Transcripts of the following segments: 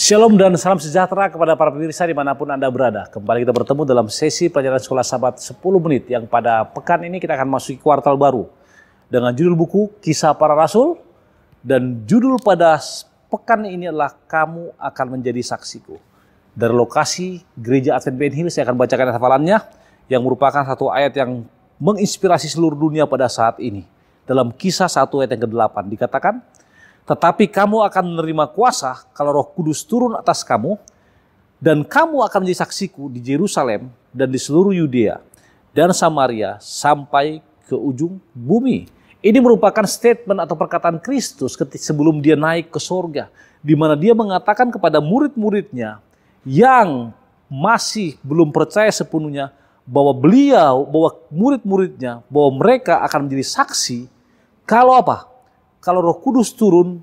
Shalom dan salam sejahtera kepada para pemirsa dimanapun Anda berada. Kembali kita bertemu dalam sesi pelajaran sekolah sahabat 10 menit yang pada pekan ini kita akan masuki kuartal baru. Dengan judul buku Kisah Para Rasul dan judul pada pekan ini adalah Kamu Akan Menjadi Saksiku. Dari lokasi Gereja Advent Ben Hill saya akan bacakan hafalannya yang merupakan satu ayat yang menginspirasi seluruh dunia pada saat ini. Dalam kisah satu ayat yang ke-8 dikatakan, tetapi kamu akan menerima kuasa kalau roh kudus turun atas kamu dan kamu akan menjadi saksiku di Jerusalem dan di seluruh Yudea dan Samaria sampai ke ujung bumi. Ini merupakan statement atau perkataan Kristus ketika sebelum dia naik ke sorga. Di mana dia mengatakan kepada murid-muridnya yang masih belum percaya sepenuhnya bahwa beliau, bahwa murid-muridnya, bahwa mereka akan menjadi saksi kalau apa? Kalau roh kudus turun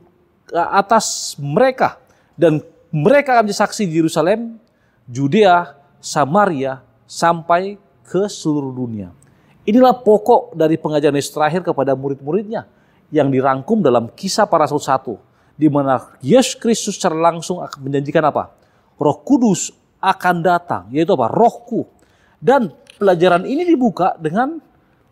atas mereka dan mereka akan menjadi saksi di Yerusalem, Judea, Samaria sampai ke seluruh dunia. Inilah pokok dari pengajaran Yesus terakhir kepada murid-muridnya yang dirangkum dalam kisah para rasul 1 di mana Yesus Kristus secara langsung akan menjanjikan apa? Roh Kudus akan datang, yaitu apa? Rohku. Dan pelajaran ini dibuka dengan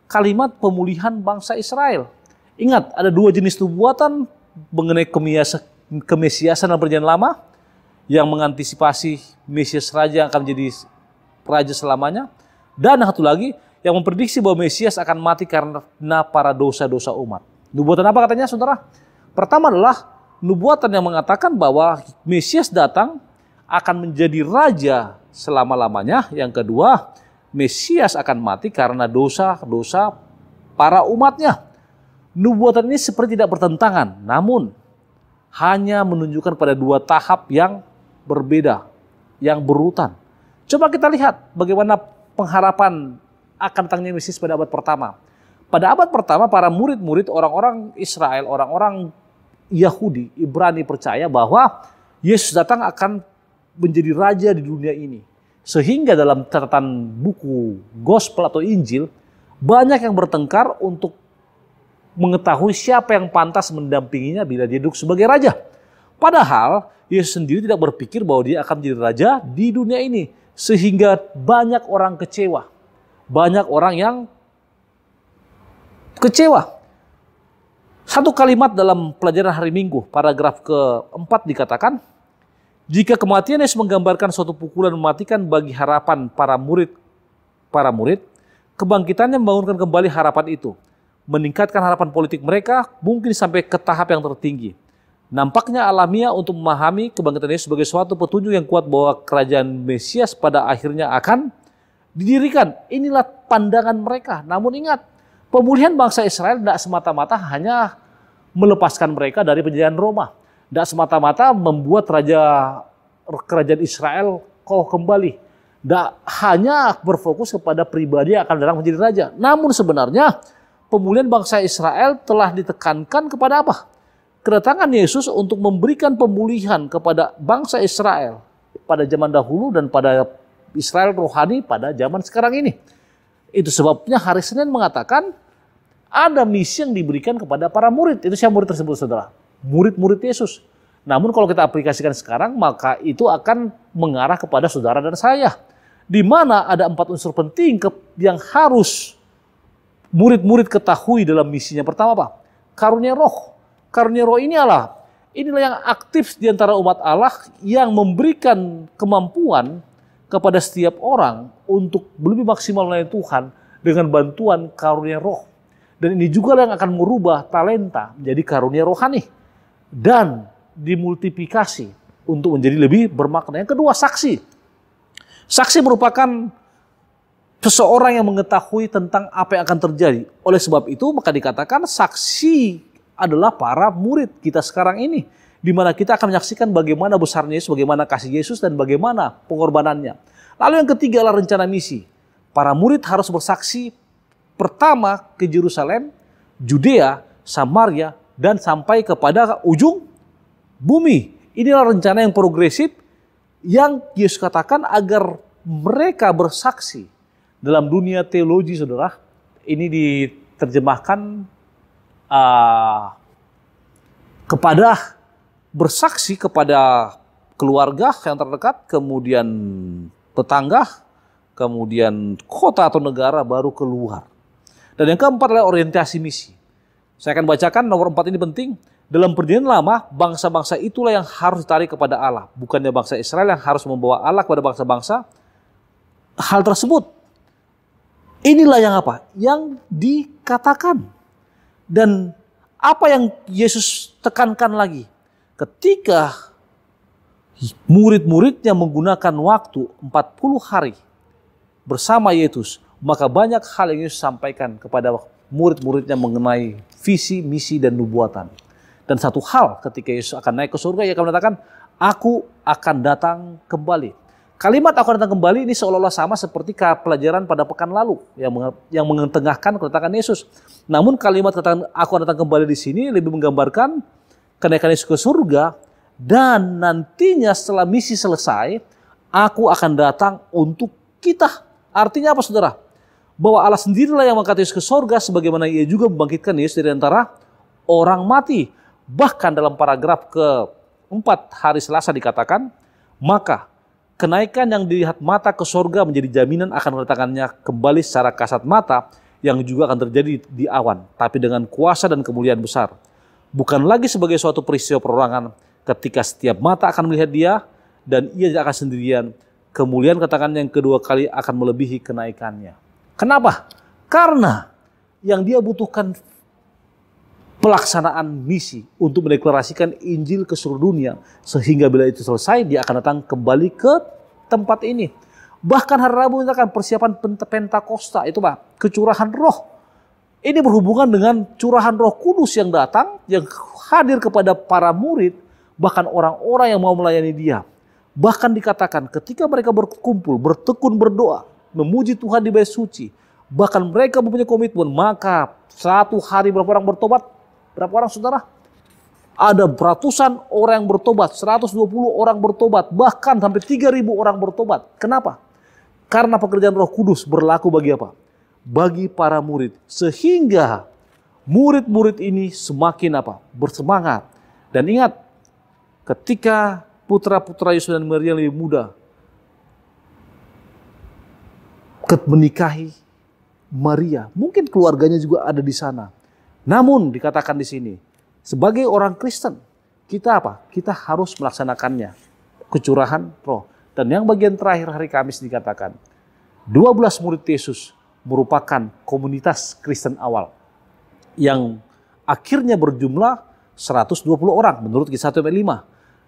kalimat pemulihan bangsa Israel. Ingat, ada dua jenis nubuatan mengenai kemiasa, kemesiasan dan perjanjian lama yang mengantisipasi Mesias Raja yang akan menjadi Raja selamanya. Dan satu lagi yang memprediksi bahwa Mesias akan mati karena para dosa-dosa umat. Nubuatan apa katanya saudara? Pertama adalah nubuatan yang mengatakan bahwa Mesias datang akan menjadi raja selama-lamanya. Yang kedua, Mesias akan mati karena dosa-dosa para umatnya. Nubuatan ini seperti tidak bertentangan, namun hanya menunjukkan pada dua tahap yang berbeda, yang berurutan. Coba kita lihat bagaimana pengharapan akan datangnya Mesias pada abad pertama. Pada abad pertama para murid-murid orang-orang Israel, orang-orang Yahudi, Ibrani percaya bahwa Yesus datang akan menjadi raja di dunia ini. Sehingga dalam catatan buku gospel atau Injil banyak yang bertengkar untuk mengetahui siapa yang pantas mendampinginya bila dia duduk sebagai raja. Padahal Yesus sendiri tidak berpikir bahwa dia akan menjadi raja di dunia ini. Sehingga banyak orang kecewa. Banyak orang yang kecewa. Satu kalimat dalam pelajaran hari Minggu, paragraf keempat dikatakan, jika kematian Yesus menggambarkan suatu pukulan mematikan bagi harapan para murid, para murid, kebangkitannya membangunkan kembali harapan itu meningkatkan harapan politik mereka mungkin sampai ke tahap yang tertinggi. Nampaknya alamiah untuk memahami kebangkitan ini sebagai suatu petunjuk yang kuat bahwa kerajaan Mesias pada akhirnya akan didirikan. Inilah pandangan mereka. Namun ingat, pemulihan bangsa Israel tidak semata-mata hanya melepaskan mereka dari penjajahan Roma. Tidak semata-mata membuat raja kerajaan Israel kau kembali. Tidak hanya berfokus kepada pribadi yang akan datang menjadi raja. Namun sebenarnya pemulihan bangsa Israel telah ditekankan kepada apa? Kedatangan Yesus untuk memberikan pemulihan kepada bangsa Israel pada zaman dahulu dan pada Israel rohani pada zaman sekarang ini. Itu sebabnya hari Senin mengatakan ada misi yang diberikan kepada para murid. Itu siapa murid tersebut saudara? Murid-murid Yesus. Namun kalau kita aplikasikan sekarang maka itu akan mengarah kepada saudara dan saya. Di mana ada empat unsur penting yang harus murid-murid ketahui dalam misinya. Pertama apa? Karunia roh. Karunia roh ini Allah. Inilah yang aktif di antara umat Allah yang memberikan kemampuan kepada setiap orang untuk lebih maksimal melayani Tuhan dengan bantuan karunia roh. Dan ini juga yang akan merubah talenta menjadi karunia rohani. Dan dimultiplikasi untuk menjadi lebih bermakna. Yang kedua, saksi. Saksi merupakan seseorang yang mengetahui tentang apa yang akan terjadi. Oleh sebab itu maka dikatakan saksi adalah para murid kita sekarang ini di mana kita akan menyaksikan bagaimana besarnya Yesus, bagaimana kasih Yesus dan bagaimana pengorbanannya. Lalu yang ketiga adalah rencana misi. Para murid harus bersaksi pertama ke Yerusalem, Judea, Samaria dan sampai kepada ujung bumi. Inilah rencana yang progresif yang Yesus katakan agar mereka bersaksi dalam dunia teologi saudara ini diterjemahkan uh, kepada bersaksi kepada keluarga yang terdekat, kemudian tetangga, kemudian kota atau negara baru keluar. Dan yang keempat adalah orientasi misi. Saya akan bacakan nomor empat ini penting. Dalam perjanjian lama, bangsa-bangsa itulah yang harus ditarik kepada Allah. Bukannya bangsa Israel yang harus membawa Allah kepada bangsa-bangsa. Hal tersebut Inilah yang apa? Yang dikatakan. Dan apa yang Yesus tekankan lagi? Ketika murid-muridnya menggunakan waktu 40 hari bersama Yesus, maka banyak hal yang Yesus sampaikan kepada murid-muridnya mengenai visi, misi, dan nubuatan. Dan satu hal ketika Yesus akan naik ke surga, ia akan mengatakan, aku akan datang kembali Kalimat aku datang kembali ini seolah-olah sama seperti pelajaran pada pekan lalu yang yang mengetengahkan kedatangan Yesus. Namun kalimat kedatangan aku datang kembali di sini lebih menggambarkan kenaikan Yesus ke surga dan nantinya setelah misi selesai aku akan datang untuk kita. Artinya apa saudara? Bahwa Allah sendirilah yang mengangkat Yesus ke surga sebagaimana ia juga membangkitkan Yesus dari antara orang mati. Bahkan dalam paragraf ke-4 hari Selasa dikatakan, maka kenaikan yang dilihat mata ke sorga menjadi jaminan akan kedatangannya kembali secara kasat mata yang juga akan terjadi di awan, tapi dengan kuasa dan kemuliaan besar. Bukan lagi sebagai suatu peristiwa perorangan ketika setiap mata akan melihat dia dan ia tidak akan sendirian. Kemuliaan katakan yang kedua kali akan melebihi kenaikannya. Kenapa? Karena yang dia butuhkan pelaksanaan misi untuk mendeklarasikan Injil ke seluruh dunia sehingga bila itu selesai dia akan datang kembali ke tempat ini. Bahkan hari Rabu kita akan persiapan Pentakosta itu Pak, kecurahan roh. Ini berhubungan dengan curahan roh kudus yang datang, yang hadir kepada para murid, bahkan orang-orang yang mau melayani dia. Bahkan dikatakan ketika mereka berkumpul, bertekun berdoa, memuji Tuhan di bait suci, bahkan mereka mempunyai komitmen, maka satu hari berapa orang bertobat, Berapa orang saudara? Ada ratusan orang yang bertobat, 120 orang bertobat, bahkan sampai 3000 orang bertobat. Kenapa? Karena pekerjaan Roh Kudus berlaku bagi apa? Bagi para murid. Sehingga murid-murid ini semakin apa? Bersemangat. Dan ingat, ketika putra-putra Yesus dan Maria lebih muda menikahi Maria, mungkin keluarganya juga ada di sana namun dikatakan di sini, sebagai orang Kristen, kita apa? Kita harus melaksanakannya. Kecurahan roh. Dan yang bagian terakhir hari Kamis dikatakan, 12 murid Yesus merupakan komunitas Kristen awal yang akhirnya berjumlah 120 orang menurut kisah 1 5.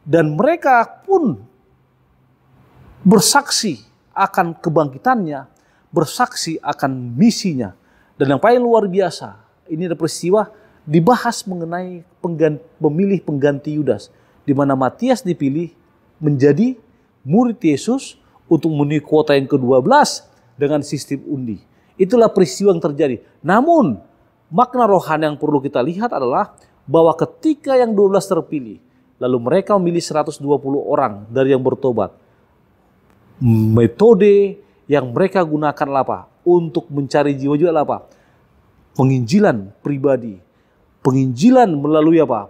Dan mereka pun bersaksi akan kebangkitannya, bersaksi akan misinya. Dan yang paling luar biasa, ini ada peristiwa dibahas mengenai pengganti, pemilih pengganti Yudas, di mana Matias dipilih menjadi murid Yesus untuk memenuhi kuota yang ke-12 dengan sistem undi. Itulah peristiwa yang terjadi. Namun, makna rohani yang perlu kita lihat adalah bahwa ketika yang 12 terpilih, lalu mereka memilih 120 orang dari yang bertobat. Metode yang mereka gunakan apa? Untuk mencari jiwa juga apa? penginjilan pribadi, penginjilan melalui apa?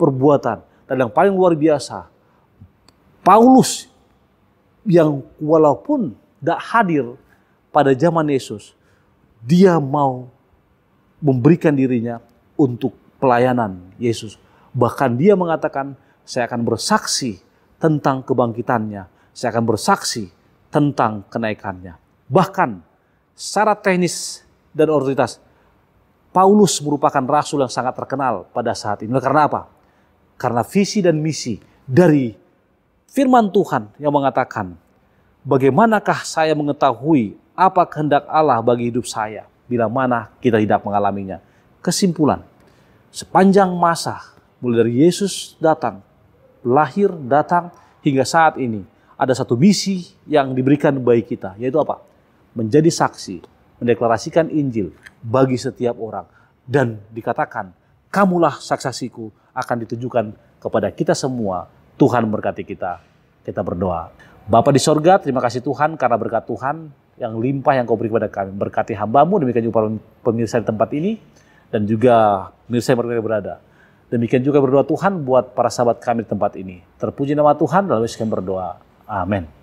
perbuatan. Dan yang paling luar biasa, Paulus yang walaupun tidak hadir pada zaman Yesus, dia mau memberikan dirinya untuk pelayanan Yesus. Bahkan dia mengatakan, saya akan bersaksi tentang kebangkitannya, saya akan bersaksi tentang kenaikannya. Bahkan secara teknis dan otoritas. Paulus merupakan rasul yang sangat terkenal pada saat ini. Karena apa? Karena visi dan misi dari firman Tuhan yang mengatakan, bagaimanakah saya mengetahui apa kehendak Allah bagi hidup saya bila mana kita tidak mengalaminya. Kesimpulan, sepanjang masa mulai dari Yesus datang, lahir, datang hingga saat ini, ada satu misi yang diberikan bagi kita, yaitu apa? Menjadi saksi mendeklarasikan Injil bagi setiap orang dan dikatakan kamulah saksasiku akan ditujukan kepada kita semua. Tuhan berkati kita. Kita berdoa. Bapa di sorga, terima kasih Tuhan karena berkat Tuhan yang limpah yang kau beri kepada kami. Berkati hambamu, demikian juga pemirsa di tempat ini, dan juga pemirsa yang berada. Demikian juga berdoa Tuhan buat para sahabat kami di tempat ini. Terpuji nama Tuhan, lalu kami berdoa. Amin.